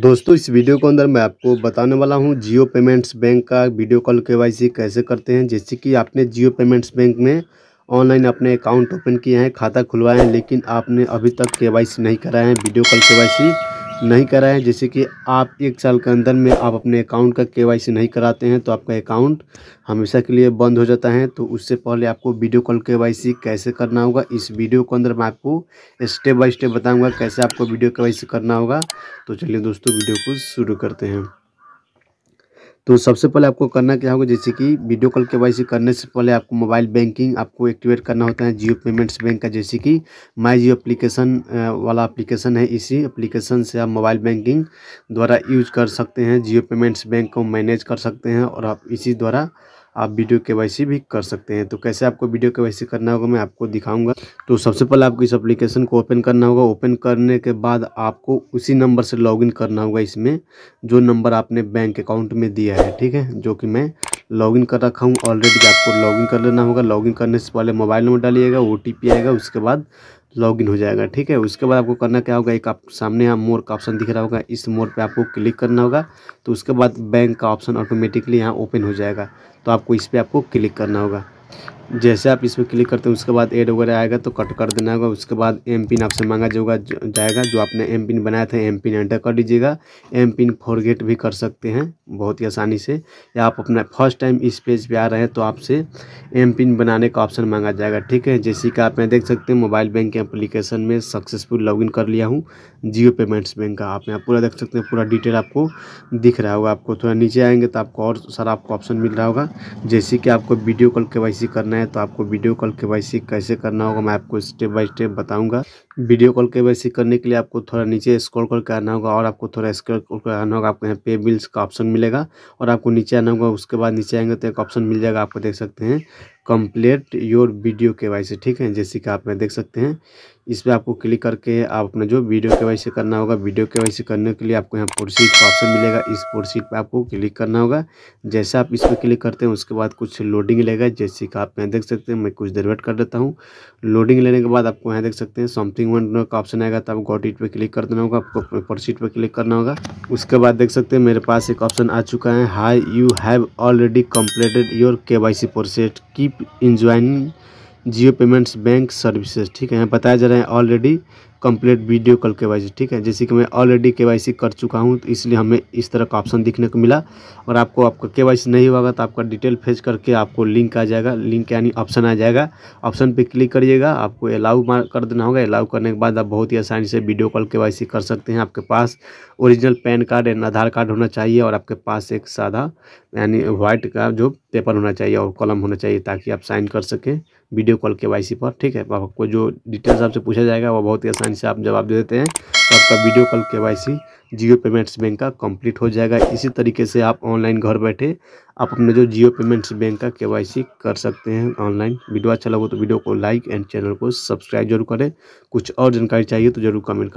दोस्तों इस वीडियो के अंदर मैं आपको बताने वाला हूं जियो पेमेंट्स बैंक का वीडियो कॉल केवाईसी कैसे करते हैं जैसे कि आपने जियो पेमेंट्स बैंक में ऑनलाइन अपने अकाउंट ओपन किए हैं खाता खुलवाए हैं लेकिन आपने अभी तक केवाईसी नहीं कराए हैं वीडियो कॉल केवाईसी नहीं कराएं जैसे कि आप एक साल के अंदर में आप अपने अकाउंट का केवाईसी नहीं कराते हैं तो आपका अकाउंट हमेशा के लिए बंद हो जाता है तो उससे पहले आपको वीडियो कॉल केवाईसी कैसे करना होगा इस वीडियो के अंदर मैं आपको स्टेप बाय स्टेप बताऊंगा कैसे आपको वीडियो केवाईसी करना होगा तो चलिए दोस्तों वीडियो को शुरू करते हैं तो सबसे पहले आपको करना क्या होगा जैसे कि वीडियो कॉल के वाई करने से पहले आपको मोबाइल बैंकिंग आपको एक्टिवेट करना होता है जियो पेमेंट्स बैंक का जैसे कि माई जियो अप्लीकेशन वाला एप्लीकेशन है इसी एप्लीकेशन से आप मोबाइल बैंकिंग द्वारा यूज कर सकते हैं जियो पेमेंट्स बैंक को मैनेज कर सकते हैं और आप इसी द्वारा आप वीडियो के भी कर सकते हैं तो कैसे आपको वीडियो के करना होगा मैं आपको दिखाऊंगा तो सबसे पहले आपको इस एप्लीकेशन को ओपन करना होगा ओपन करने के बाद आपको उसी नंबर से लॉगिन करना होगा इसमें जो नंबर आपने बैंक अकाउंट में दिया है ठीक है जो कि मैं लॉगिन कर रखा हूँ ऑलरेडी आपको लॉगिन कर लेना होगा लॉगिन करने से पहले मोबाइल नंबर डालिएगा ओ आएगा उसके बाद लॉगिन हो जाएगा ठीक है उसके बाद आपको करना क्या होगा एक आप सामने यहाँ मोर का ऑप्शन दिख रहा होगा इस मोर पे आपको क्लिक करना होगा तो उसके बाद बैंक का ऑप्शन ऑटोमेटिकली यहाँ ओपन हो जाएगा तो आपको इस पर आपको क्लिक करना होगा जैसे आप इसमें क्लिक करते हैं उसके बाद एड वगैरह आएगा तो कट कर देना होगा उसके बाद एम पिन आपसे मांगा जाएगा जाएगा जो आपने एम पिन बनाया था एम पिन एंटर कर लीजिएगा एम पिन फॉरगेट भी कर सकते हैं बहुत ही आसानी से या आप अपना फर्स्ट टाइम इस पेज पे आ रहे हैं तो आपसे एम पिन बनाने का ऑप्शन मांगा जाएगा ठीक है जैसे कि आप यहाँ देख सकते हैं मोबाइल बैंक के एप्लीकेशन में सक्सेसफुल इन कर लिया हूँ जियो पेमेंट्स बैंक का आप यहाँ पूरा देख सकते हैं पूरा डिटेल आपको दिख रहा होगा आपको थोड़ा नीचे आएंगे तो आपको और सारा आपको ऑप्शन मिल रहा होगा जैसे कि आपको वीडियो कॉल के करना करना है तो आपको वीडियो कॉल के वाई कैसे करना होगा मैं आपको स्टेप बाय स्टेप बताऊंगा वीडियो कॉल के वाई करने के लिए आपको थोड़ा नीचे स्क्रॉल करके आना होगा और आपको थोड़ा स्क्रॉल करके आना होगा आपको यहाँ पे बिल्स का ऑप्शन मिलेगा और आपको नीचे आना होगा उसके बाद नीचे आएंगे तो एक ऑप्शन मिल जाएगा आपको देख सकते हैं complete your video K Y ठीक है जैसे कि आप यहाँ देख सकते हैं इस पर आपको क्लिक करके आप अपना जो वीडियो के वाई करना होगा वीडियो के वाई करने के लिए आपको यहाँ प्रोसीड का ऑप्शन मिलेगा इस प्रोसीड पर आपको क्लिक करना होगा जैसे आप इस पर क्लिक करते हैं उसके बाद कुछ लोडिंग लेगा जैसे कि आप यहाँ देख सकते हैं मैं कुछ देर वेट कर देता हूँ लोडिंग लेने के बाद आपको यहाँ देख सकते हैं समथिंग रीडिंग वन का ऑप्शन आएगा तो आप गॉट इट पर क्लिक कर देना होगा आपको प्रोसीड पर क्लिक करना होगा उसके बाद देख सकते हैं मेरे पास एक ऑप्शन आ चुका है hi you have already completed your K Y C process keep enjoying Jio payments bank services ठीक है यहाँ बताया जा रहा है already complete video call K Y ठीक है जैसे कि मैं ऑलरेडी के कर चुका हूँ तो इसलिए हमें इस तरह का ऑप्शन दिखने को मिला और आपको आपका के नहीं होगा तो आपका डिटेल फेज करके आपको लिंक आ जाएगा लिंक यानी ऑप्शन आ जाएगा ऑप्शन पर क्लिक करिएगा आपको अलाउ कर देना होगा अलाउ करने के बाद आप बहुत ही आसानी से वीडियो कॉल के कर सकते हैं आपके पास original PAN card and Aadhaar card होना चाहिए और आपके पास एक सादा यानी व्हाइट का जो पेपर होना चाहिए और कलम होना चाहिए ताकि आप साइन कर सकें वीडियो कॉल के वाई पर ठीक है आपको जो डिटेल्स आपसे पूछा जाएगा वो बहुत ही आसानी से आप जवाब दे देते हैं तो आपका video call K Y Jio payments bank का कंप्लीट हो जाएगा इसी तरीके से आप ऑनलाइन घर बैठे आप अपने जो जियो पेमेंट्स बैंक का के कर सकते हैं ऑनलाइन वीडियो अच्छा लगे तो वीडियो को लाइक एंड चैनल को सब्सक्राइब जरूर करें कुछ और जानकारी चाहिए तो जरूर कमेंट